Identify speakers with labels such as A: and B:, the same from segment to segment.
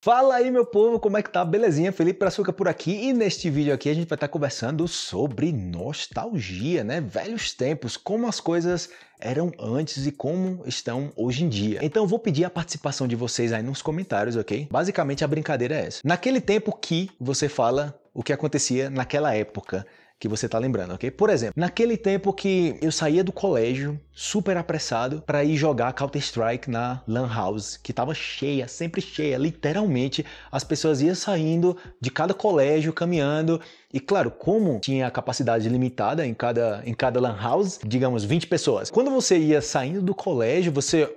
A: Fala aí, meu povo, como é que tá? Belezinha? Felipe Praçuca por aqui e neste vídeo aqui a gente vai estar tá conversando sobre nostalgia, né? Velhos tempos, como as coisas eram antes e como estão hoje em dia. Então vou pedir a participação de vocês aí nos comentários, ok? Basicamente a brincadeira é essa. Naquele tempo que você fala o que acontecia naquela época que você tá lembrando, ok? Por exemplo, naquele tempo que eu saía do colégio super apressado para ir jogar Counter Strike na LAN house, que estava cheia, sempre cheia, literalmente as pessoas iam saindo de cada colégio caminhando e claro, como tinha a capacidade limitada em cada em cada LAN house, digamos 20 pessoas. Quando você ia saindo do colégio, você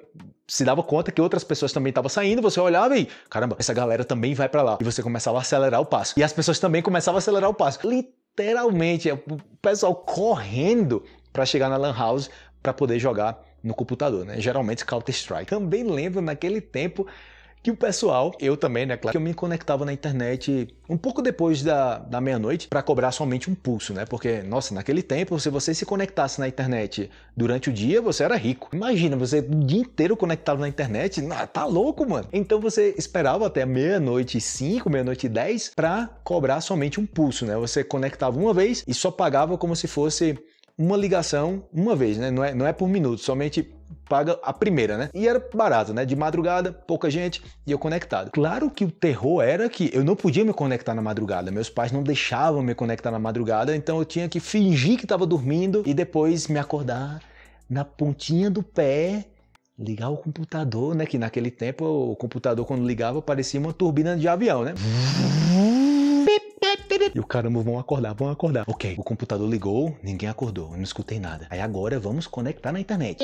A: se dava conta que outras pessoas também estavam saindo, você olhava e, caramba, essa galera também vai para lá. E você começava a acelerar o passo. E as pessoas também começavam a acelerar o passo. Literalmente literalmente é o pessoal correndo para chegar na Lan House para poder jogar no computador, né? Geralmente Counter Strike. Também lembro naquele tempo que o pessoal, eu também, né, claro, que eu me conectava na internet um pouco depois da, da meia-noite para cobrar somente um pulso, né? Porque, nossa, naquele tempo, se você se conectasse na internet durante o dia, você era rico. Imagina, você o dia inteiro conectado na internet, tá louco, mano. Então você esperava até meia-noite e cinco, meia-noite e dez para cobrar somente um pulso, né? Você conectava uma vez e só pagava como se fosse uma ligação uma vez, né? Não é, não é por minuto, somente paga a primeira, né? E era barato, né? De madrugada, pouca gente e eu conectado. Claro que o terror era que eu não podia me conectar na madrugada. Meus pais não deixavam me conectar na madrugada, então eu tinha que fingir que estava dormindo e depois me acordar na pontinha do pé ligar o computador, né? Que naquele tempo o computador quando ligava parecia uma turbina de avião, né? E o caramba, vão acordar, vão acordar. Ok, o computador ligou, ninguém acordou, eu não escutei nada. Aí agora vamos conectar na internet.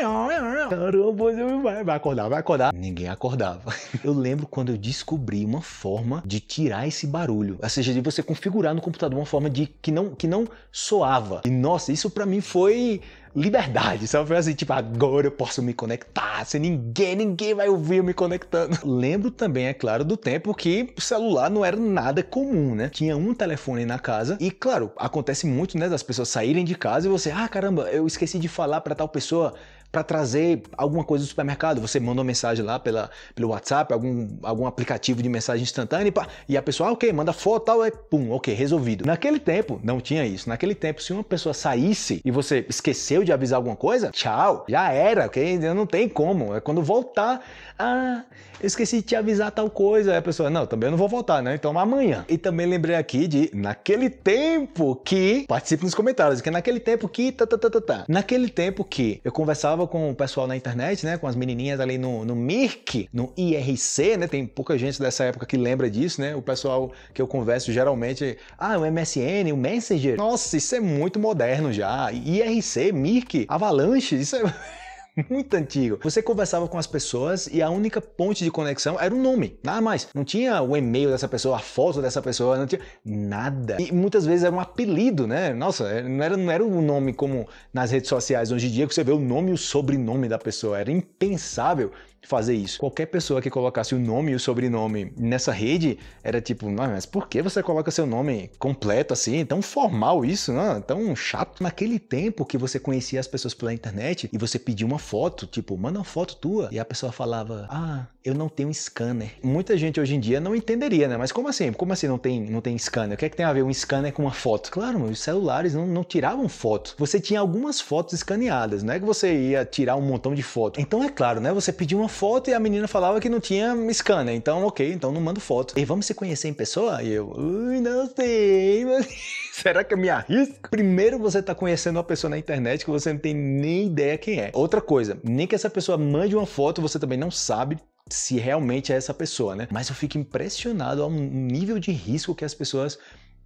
A: Caramba, vai acordar, vai acordar. Ninguém acordava. Eu lembro quando eu descobri uma forma de tirar esse barulho. Ou seja, de você configurar no computador uma forma de que não, que não soava. E nossa, isso para mim foi liberdade, Só Foi assim, tipo, agora eu posso me conectar, sem ninguém, ninguém vai ouvir eu me conectando. Lembro também, é claro, do tempo que o celular não era nada comum, né? Tinha um telefone na casa e, claro, acontece muito, né, das pessoas saírem de casa e você, ah, caramba, eu esqueci de falar para tal pessoa, para trazer alguma coisa do supermercado. Você manda uma mensagem lá pela, pelo WhatsApp, algum, algum aplicativo de mensagem instantânea e, pá, e a pessoa, ah, ok, manda foto, tal, é pum, ok, resolvido. Naquele tempo, não tinha isso. Naquele tempo, se uma pessoa saísse e você esqueceu de avisar alguma coisa, tchau, já era, ok? Não tem como. É quando voltar, ah, eu esqueci de te avisar tal coisa. Aí a pessoa, não, também eu não vou voltar, né? Então amanhã. E também lembrei aqui de naquele tempo que. Participe nos comentários, que é naquele tempo que. Tá, tá, tá, tá, tá. Naquele tempo que eu conversava falava com o pessoal na internet, né? Com as menininhas ali no, no MIRC, no IRC, né? Tem pouca gente dessa época que lembra disso, né? O pessoal que eu converso geralmente, ah, o MSN, o Messenger. Nossa, isso é muito moderno já. IRC, MIRC, Avalanche, isso é. muito antigo. Você conversava com as pessoas e a única ponte de conexão era o nome, nada mais. Não tinha o e-mail dessa pessoa, a foto dessa pessoa, não tinha nada. E muitas vezes era um apelido, né? Nossa, não era, não era um nome como nas redes sociais hoje em dia, que você vê o nome e o sobrenome da pessoa. Era impensável fazer isso. Qualquer pessoa que colocasse o nome e o sobrenome nessa rede era tipo, mas por que você coloca seu nome completo assim? Tão formal isso, né? tão chato. Naquele tempo que você conhecia as pessoas pela internet e você pedia uma foto, tipo, manda uma foto tua. E a pessoa falava, ah, eu não tenho scanner. Muita gente hoje em dia não entenderia, né? Mas como assim? Como assim não tem, não tem scanner? O que é que tem a ver um scanner com uma foto? Claro, meu, os celulares não, não tiravam foto. Você tinha algumas fotos escaneadas, não é que você ia tirar um montão de foto. Então é claro, né? Você pediu uma foto e a menina falava que não tinha scanner. Então, ok, então não mando foto. E vamos se conhecer em pessoa? E eu, ui, não sei. Será que eu me arrisco? Primeiro você tá conhecendo uma pessoa na internet que você não tem nem ideia quem é. Outra coisa, nem que essa pessoa mande uma foto, você também não sabe se realmente é essa pessoa, né? Mas eu fico impressionado ao nível de risco que as pessoas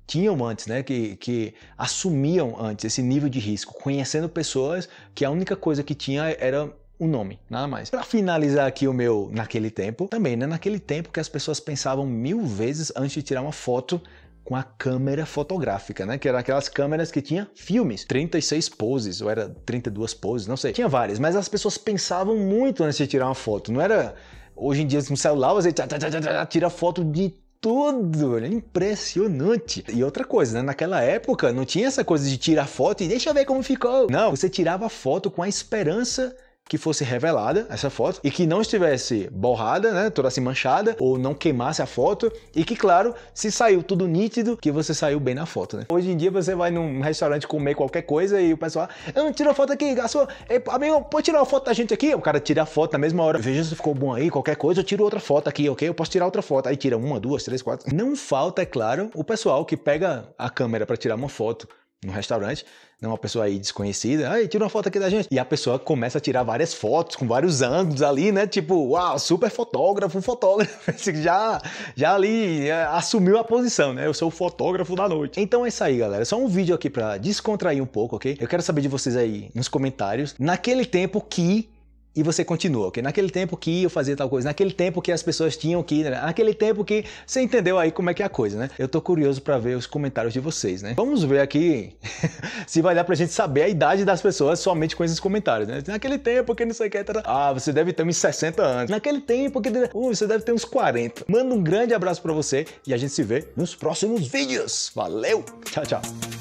A: tinham antes, né? Que, que assumiam antes esse nível de risco, conhecendo pessoas que a única coisa que tinha era o nome, nada mais. Para finalizar aqui o meu naquele tempo, também, né? Naquele tempo que as pessoas pensavam mil vezes antes de tirar uma foto com a câmera fotográfica, né? Que eram aquelas câmeras que tinha filmes, 36 poses, ou era 32 poses, não sei. Tinha várias, mas as pessoas pensavam muito antes de tirar uma foto. Não era. Hoje em dia, no celular, você tira foto de tudo, é impressionante. E outra coisa, né? naquela época não tinha essa coisa de tirar foto e deixa ver como ficou. Não, você tirava foto com a esperança que fosse revelada essa foto e que não estivesse borrada, né, toda assim manchada ou não queimasse a foto e que claro, se saiu tudo nítido, que você saiu bem na foto, né? Hoje em dia você vai num restaurante comer qualquer coisa e o pessoal, ah, não tira a foto aqui, garçom, Ei, amigo, pode tirar uma foto da gente aqui? O cara tira a foto na mesma hora, veja se ficou bom aí, qualquer coisa, eu tiro outra foto aqui, ok? Eu posso tirar outra foto, aí tira uma, duas, três, quatro. Não falta, é claro, o pessoal que pega a câmera para tirar uma foto no restaurante, né, uma pessoa aí desconhecida, aí tira uma foto aqui da gente. E a pessoa começa a tirar várias fotos com vários ângulos ali, né? Tipo, uau, super fotógrafo, fotógrafo. já, já ali é, assumiu a posição, né? Eu sou o fotógrafo da noite. Então é isso aí, galera. Só um vídeo aqui para descontrair um pouco, ok? Eu quero saber de vocês aí nos comentários, naquele tempo que e você continua, ok? Naquele tempo que eu fazia tal coisa, naquele tempo que as pessoas tinham que, né? naquele tempo que você entendeu aí como é que é a coisa, né? Eu tô curioso para ver os comentários de vocês, né? Vamos ver aqui se vai dar pra gente saber a idade das pessoas somente com esses comentários, né? Naquele tempo que não sei o que, tará. ah, você deve ter uns 60 anos. Naquele tempo que uh, você deve ter uns 40. Manda um grande abraço para você e a gente se vê nos próximos vídeos. Valeu, tchau, tchau.